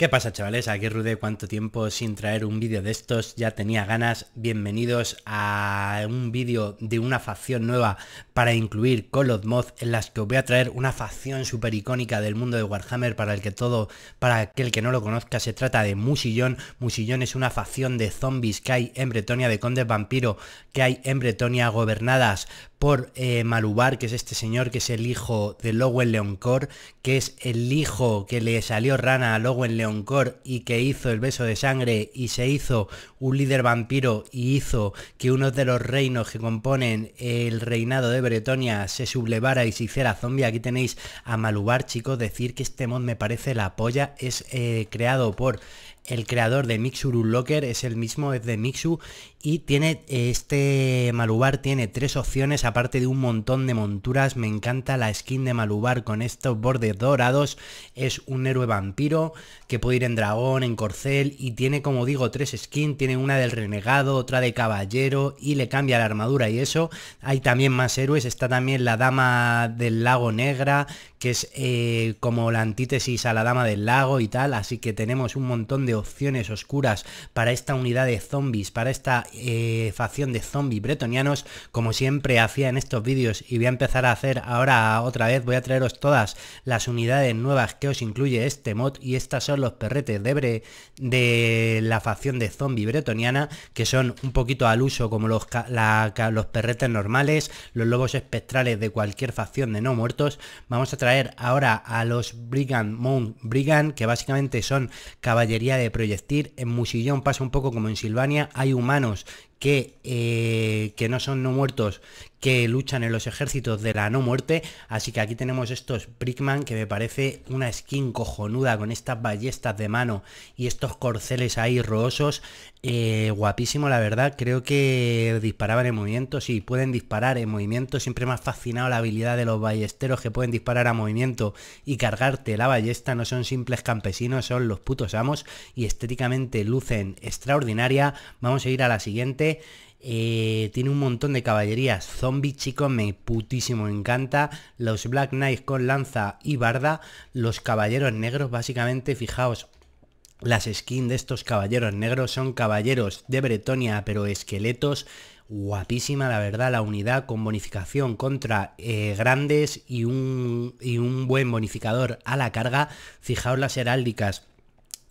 ¿Qué pasa chavales? Aquí Rude, cuánto tiempo sin traer un vídeo de estos, ya tenía ganas, bienvenidos a un vídeo de una facción nueva para incluir Call of Moth, en las que os voy a traer una facción súper icónica del mundo de Warhammer para el que todo, para aquel que no lo conozca, se trata de Musillón, Musillón es una facción de zombies que hay en Bretonia, de condes vampiro que hay en Bretonia gobernadas por eh, Malubar, que es este señor que es el hijo de Lowell Leoncor, que es el hijo que le salió rana a Lowell Leoncor y que hizo el beso de sangre y se hizo un líder vampiro y hizo que uno de los reinos que componen el reinado de Bretonia se sublevara y se hiciera zombie. Aquí tenéis a Malubar, chicos, decir que este mod me parece la polla, es eh, creado por el creador de Mixuru Locker es el mismo, es de Mixu y tiene este Malubar tiene tres opciones aparte de un montón de monturas. Me encanta la skin de Malubar con estos bordes dorados. Es un héroe vampiro que puede ir en dragón, en corcel y tiene como digo tres skins. Tiene una del renegado, otra de caballero y le cambia la armadura y eso. Hay también más héroes. Está también la dama del lago negra que es eh, como la antítesis a la dama del lago y tal. Así que tenemos un montón de opciones oscuras para esta unidad de zombies, para esta eh, facción de zombies bretonianos, como siempre hacía en estos vídeos y voy a empezar a hacer ahora otra vez, voy a traeros todas las unidades nuevas que os incluye este mod y estas son los perretes de, bre de la facción de zombie bretoniana, que son un poquito al uso como los, los perretes normales, los lobos espectrales de cualquier facción de no muertos. Vamos a traer ahora a los Brigand moon Brigand, que básicamente son caballería de proyectil. En Musillón pasa un poco como en Silvania, hay humanos que, eh, que no son no muertos, que luchan en los ejércitos de la no muerte. Así que aquí tenemos estos Brickman, que me parece una skin cojonuda con estas ballestas de mano y estos corceles ahí roosos eh, guapísimo, la verdad. Creo que disparaban en movimiento. Sí, pueden disparar en movimiento. Siempre me ha fascinado la habilidad de los ballesteros que pueden disparar a movimiento y cargarte la ballesta. No son simples campesinos, son los putos amos y estéticamente lucen extraordinaria. Vamos a ir a la siguiente. Eh, tiene un montón de caballerías zombies, chicos, me putísimo encanta. Los Black Knights con lanza y barda. Los caballeros negros, básicamente, fijaos, las skins de estos caballeros negros son caballeros de Bretonia, pero esqueletos. Guapísima, la verdad, la unidad con bonificación contra eh, grandes y un, y un buen bonificador a la carga. Fijaos las heráldicas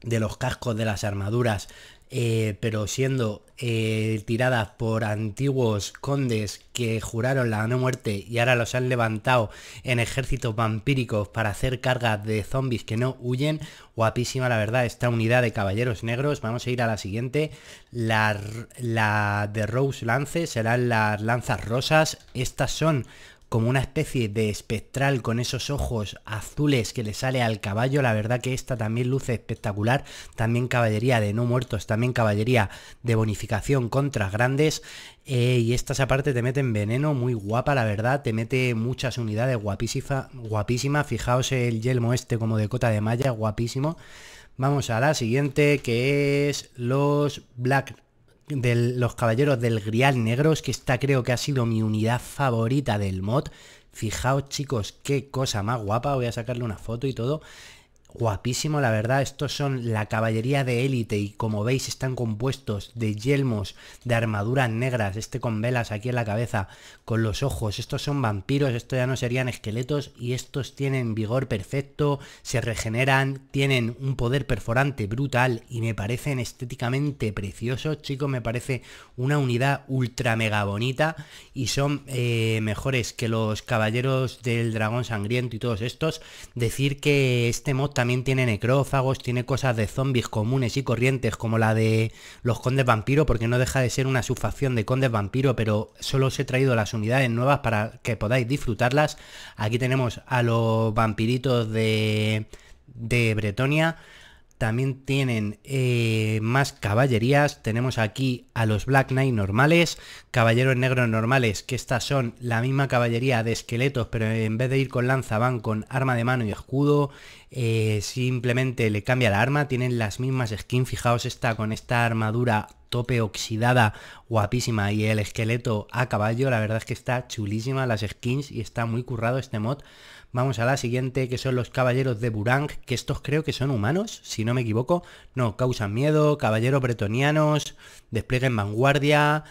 de los cascos de las armaduras, eh, pero siendo eh, tiradas por antiguos condes que juraron la no muerte y ahora los han levantado en ejércitos vampíricos para hacer cargas de zombies que no huyen. Guapísima, la verdad, esta unidad de caballeros negros. Vamos a ir a la siguiente. La, la de Rose Lance serán las lanzas rosas. Estas son como una especie de espectral con esos ojos azules que le sale al caballo. La verdad que esta también luce espectacular. También caballería de no muertos, también caballería de bonificación contra grandes. Eh, y estas aparte te meten veneno, muy guapa la verdad, te mete muchas unidades, guapísima, guapísima. Fijaos el yelmo este como de cota de malla, guapísimo. Vamos a la siguiente que es los Black de los Caballeros del Grial Negro. Es que esta creo que ha sido mi unidad favorita del mod. Fijaos chicos, qué cosa más guapa. Voy a sacarle una foto y todo guapísimo, la verdad. Estos son la caballería de élite y como veis están compuestos de yelmos, de armaduras negras, este con velas aquí en la cabeza, con los ojos. Estos son vampiros, estos ya no serían esqueletos y estos tienen vigor perfecto, se regeneran, tienen un poder perforante brutal y me parecen estéticamente preciosos. Chicos, me parece una unidad ultra mega bonita y son eh, mejores que los caballeros del dragón sangriento y todos estos. Decir que este moto también tiene necrófagos, tiene cosas de zombies comunes y corrientes como la de los condes vampiro, porque no deja de ser una subfacción de condes vampiro, pero solo os he traído las unidades nuevas para que podáis disfrutarlas. Aquí tenemos a los vampiritos de, de Bretonia también tienen eh, más caballerías. Tenemos aquí a los Black Knight normales, caballeros negros normales, que estas son la misma caballería de esqueletos, pero en vez de ir con lanza van con arma de mano y escudo. Eh, simplemente le cambia la arma, tienen las mismas skins. Fijaos esta con esta armadura tope oxidada guapísima y el esqueleto a caballo. La verdad es que está chulísima las skins y está muy currado este mod. Vamos a la siguiente, que son los caballeros de Burang, que estos creo que son humanos, si no me equivoco. No, causan miedo, caballeros bretonianos, desplieguen vanguardia,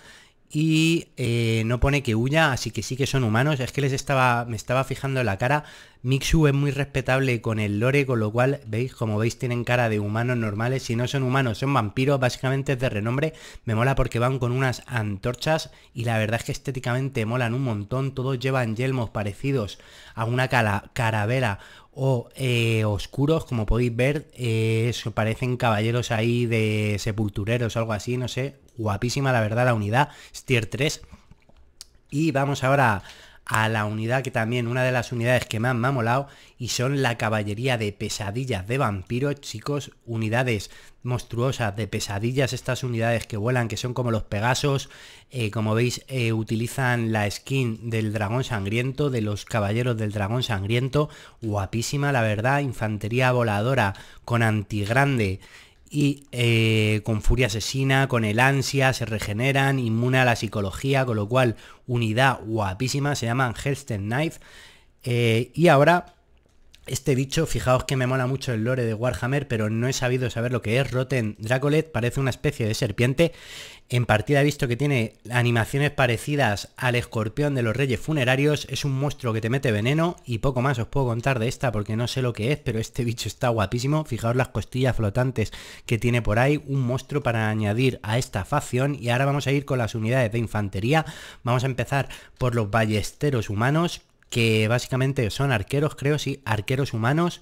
y eh, no pone que huya, así que sí que son humanos. Es que les estaba, me estaba fijando en la cara. Mixu es muy respetable con el lore, con lo cual, veis, como veis, tienen cara de humanos normales. Si no son humanos, son vampiros, básicamente es de renombre. Me mola porque van con unas antorchas y la verdad es que estéticamente molan un montón. Todos llevan yelmos parecidos a una cara, caravera o eh, oscuros, como podéis ver. Eh, eso parecen caballeros ahí de sepultureros o algo así, no sé guapísima la verdad la unidad, Stier tier 3. Y vamos ahora a la unidad que también, una de las unidades que más me ha molado, y son la caballería de pesadillas de vampiros, chicos, unidades monstruosas de pesadillas, estas unidades que vuelan, que son como los Pegasos, eh, como veis, eh, utilizan la skin del dragón sangriento, de los caballeros del dragón sangriento, guapísima la verdad, infantería voladora con antigrande, y eh, con furia asesina, con el ansia, se regeneran, inmune a la psicología, con lo cual unidad guapísima, se llaman Helsten Knife. Eh, y ahora este bicho, fijaos que me mola mucho el lore de Warhammer, pero no he sabido saber lo que es. Rotten Dracolet parece una especie de serpiente. En partida he visto que tiene animaciones parecidas al escorpión de los reyes funerarios. Es un monstruo que te mete veneno y poco más os puedo contar de esta porque no sé lo que es, pero este bicho está guapísimo. Fijaos las costillas flotantes que tiene por ahí. Un monstruo para añadir a esta facción. Y ahora vamos a ir con las unidades de infantería. Vamos a empezar por los ballesteros humanos que básicamente son arqueros, creo, sí, arqueros humanos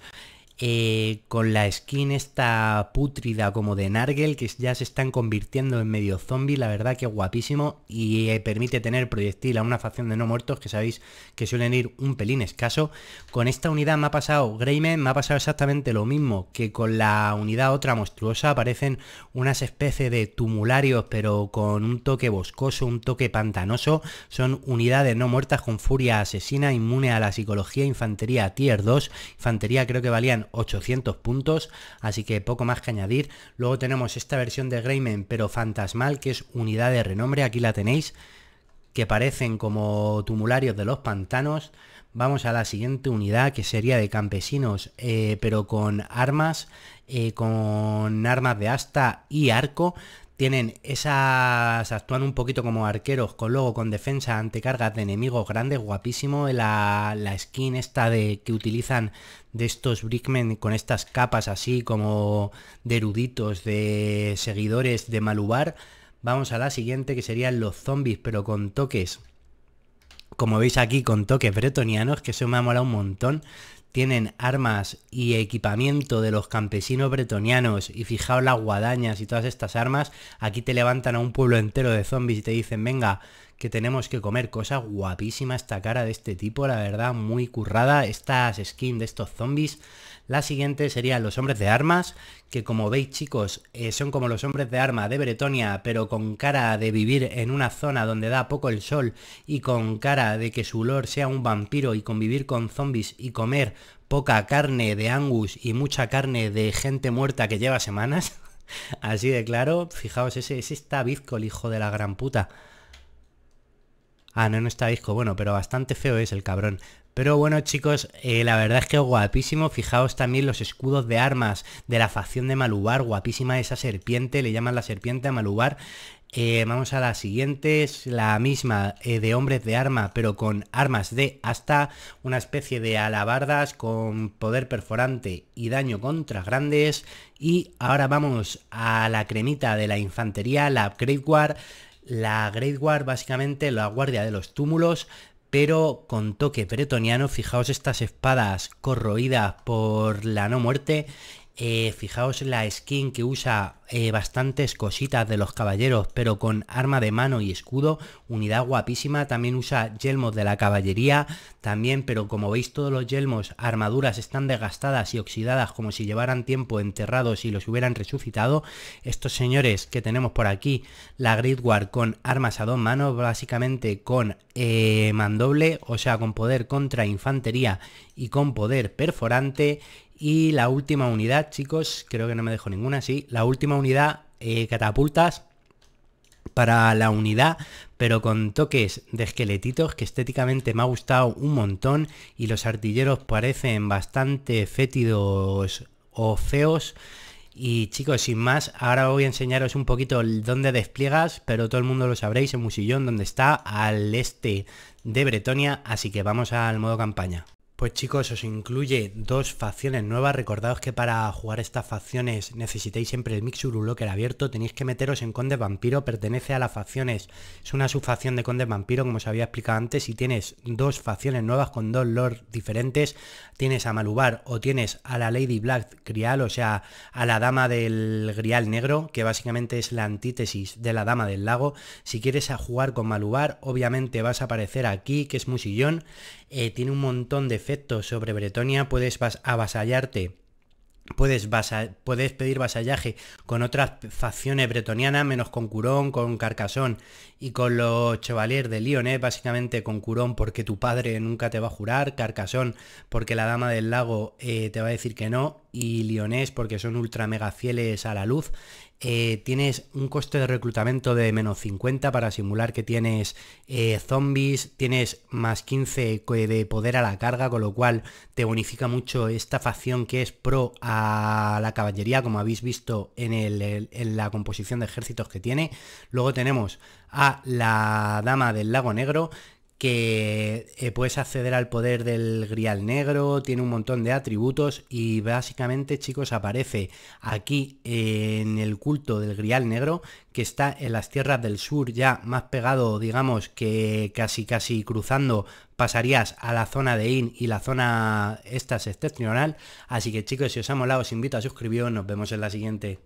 eh, con la skin esta pútrida como de Nargel, que ya se están convirtiendo en medio zombie, la verdad que guapísimo, y eh, permite tener proyectil a una facción de no muertos, que sabéis que suelen ir un pelín escaso. Con esta unidad me ha pasado Greyman, me ha pasado exactamente lo mismo que con la unidad otra monstruosa, aparecen unas especies de tumularios, pero con un toque boscoso, un toque pantanoso, son unidades no muertas con furia asesina, inmune a la psicología, infantería tier 2, infantería creo que valían 800 puntos, así que poco más que añadir. Luego tenemos esta versión de Greyman, pero fantasmal, que es unidad de renombre, aquí la tenéis, que parecen como tumularios de los pantanos. Vamos a la siguiente unidad que sería de campesinos, eh, pero con armas, eh, con armas de asta y arco. Tienen esas. actúan un poquito como arqueros, con logo con defensa ante cargas de enemigos grandes, guapísimo. La, la skin esta de que utilizan de estos Brickmen con estas capas así como de eruditos, de seguidores de Malubar. Vamos a la siguiente que serían los zombies, pero con toques como veis aquí con toques bretonianos, que eso me ha molado un montón tienen armas y equipamiento de los campesinos bretonianos y fijaos las guadañas y todas estas armas, aquí te levantan a un pueblo entero de zombies y te dicen, venga, que tenemos que comer. Cosa guapísima esta cara de este tipo, la verdad, muy currada. Estas skins de estos zombies. La siguiente serían los hombres de armas, que como veis chicos, eh, son como los hombres de armas de Bretonia, pero con cara de vivir en una zona donde da poco el sol y con cara de que su olor sea un vampiro y convivir con zombies y comer poca carne de Angus y mucha carne de gente muerta que lleva semanas. Así de claro, fijaos, ese, ese está el hijo de la gran puta. Ah, no, no está disco. Bueno, pero bastante feo es el cabrón. Pero bueno chicos, eh, la verdad es que guapísimo, fijaos también los escudos de armas de la facción de Malubar, guapísima esa serpiente, le llaman la serpiente a Malubar. Eh, vamos a la siguiente, es la misma eh, de hombres de arma, pero con armas de hasta una especie de alabardas con poder perforante y daño contra grandes. Y ahora vamos a la cremita de la infantería, la Great War la Great War, básicamente la guardia de los túmulos, pero con toque bretoniano. Fijaos estas espadas corroídas por la no muerte eh, fijaos la skin que usa eh, bastantes cositas de los caballeros, pero con arma de mano y escudo, unidad guapísima. También usa yelmos de la caballería, también, pero como veis todos los yelmos, armaduras están desgastadas y oxidadas como si llevaran tiempo enterrados y los hubieran resucitado. Estos señores que tenemos por aquí, la grid War con armas a dos manos, básicamente con eh, mandoble, o sea, con poder contra infantería y con poder perforante y la última unidad, chicos, creo que no me dejo ninguna, sí. La última unidad, eh, catapultas para la unidad, pero con toques de esqueletitos que estéticamente me ha gustado un montón y los artilleros parecen bastante fétidos o feos. Y chicos, sin más, ahora voy a enseñaros un poquito dónde despliegas, pero todo el mundo lo sabréis, en Musillón, donde está al este de Bretonia, así que vamos al modo campaña. Pues chicos, os incluye dos facciones nuevas. Recordaos que para jugar estas facciones necesitáis siempre el que Locker abierto. Tenéis que meteros en Conde Vampiro. Pertenece a las facciones. Es una subfacción de Conde Vampiro, como os había explicado antes. Y tienes dos facciones nuevas con dos lords diferentes. Tienes a Malubar o tienes a la Lady Black Grial, o sea, a la Dama del Grial Negro, que básicamente es la antítesis de la Dama del Lago. Si quieres jugar con Malubar, obviamente vas a aparecer aquí, que es Musillón. Eh, tiene un montón de efectos sobre Bretonia, puedes avasallarte Puedes, puedes, pedir vasallaje con otras facciones bretonianas, menos con Curón, con Carcasón y con los chevaliers de Lyon, ¿eh? básicamente con Curón porque tu padre nunca te va a jurar, Carcasón porque la dama del lago eh, te va a decir que no y Lyonés porque son ultra mega fieles a la luz. Eh, tienes un coste de reclutamiento de menos 50 para simular que tienes eh, zombies, tienes más 15 de poder a la carga, con lo cual te bonifica mucho esta facción que es pro a la caballería, como habéis visto en la composición de ejércitos que tiene. Luego tenemos a la dama del lago negro que eh, puedes acceder al poder del grial negro, tiene un montón de atributos y básicamente chicos aparece aquí eh, en el culto del grial negro que está en las tierras del sur ya más pegado digamos que casi casi cruzando pasarías a la zona de IN y la zona esta septentrional así que chicos si os ha molado os invito a suscribiros nos vemos en la siguiente